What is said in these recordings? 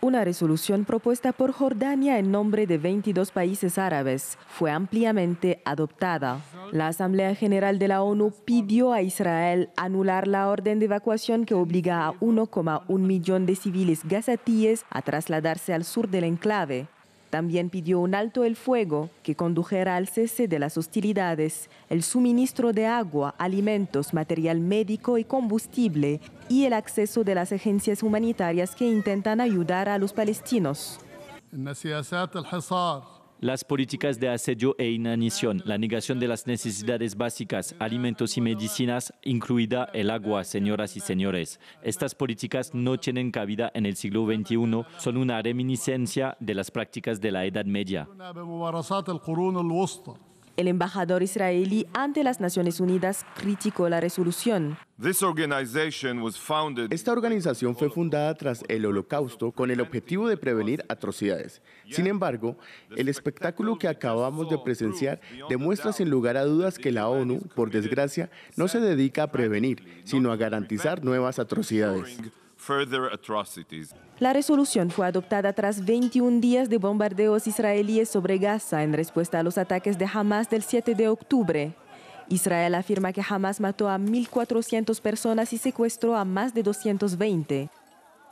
Una resolución propuesta por Jordania en nombre de 22 países árabes fue ampliamente adoptada. La Asamblea General de la ONU pidió a Israel anular la orden de evacuación que obliga a 1,1 millón de civiles gazatíes a trasladarse al sur del enclave. También pidió un alto el fuego que condujera al cese de las hostilidades, el suministro de agua, alimentos, material médico y combustible y el acceso de las agencias humanitarias que intentan ayudar a los palestinos. Las políticas de asedio e inanición, la negación de las necesidades básicas, alimentos y medicinas, incluida el agua, señoras y señores. Estas políticas no tienen cabida en el siglo XXI, son una reminiscencia de las prácticas de la Edad Media. El embajador israelí ante las Naciones Unidas criticó la resolución. Esta organización fue fundada tras el holocausto con el objetivo de prevenir atrocidades. Sin embargo, el espectáculo que acabamos de presenciar demuestra sin lugar a dudas que la ONU, por desgracia, no se dedica a prevenir, sino a garantizar nuevas atrocidades. La resolución fue adoptada tras 21 días de bombardeos israelíes sobre Gaza en respuesta a los ataques de Hamas del 7 de octubre. Israel afirma que Hamas mató a 1.400 personas y secuestró a más de 220.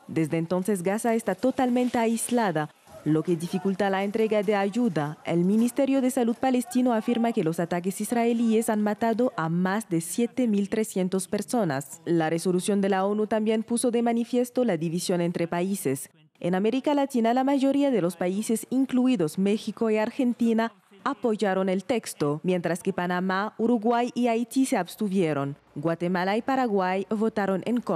Desde entonces Gaza está totalmente aislada lo que dificulta la entrega de ayuda. El Ministerio de Salud palestino afirma que los ataques israelíes han matado a más de 7.300 personas. La resolución de la ONU también puso de manifiesto la división entre países. En América Latina, la mayoría de los países, incluidos México y Argentina, apoyaron el texto, mientras que Panamá, Uruguay y Haití se abstuvieron. Guatemala y Paraguay votaron en contra.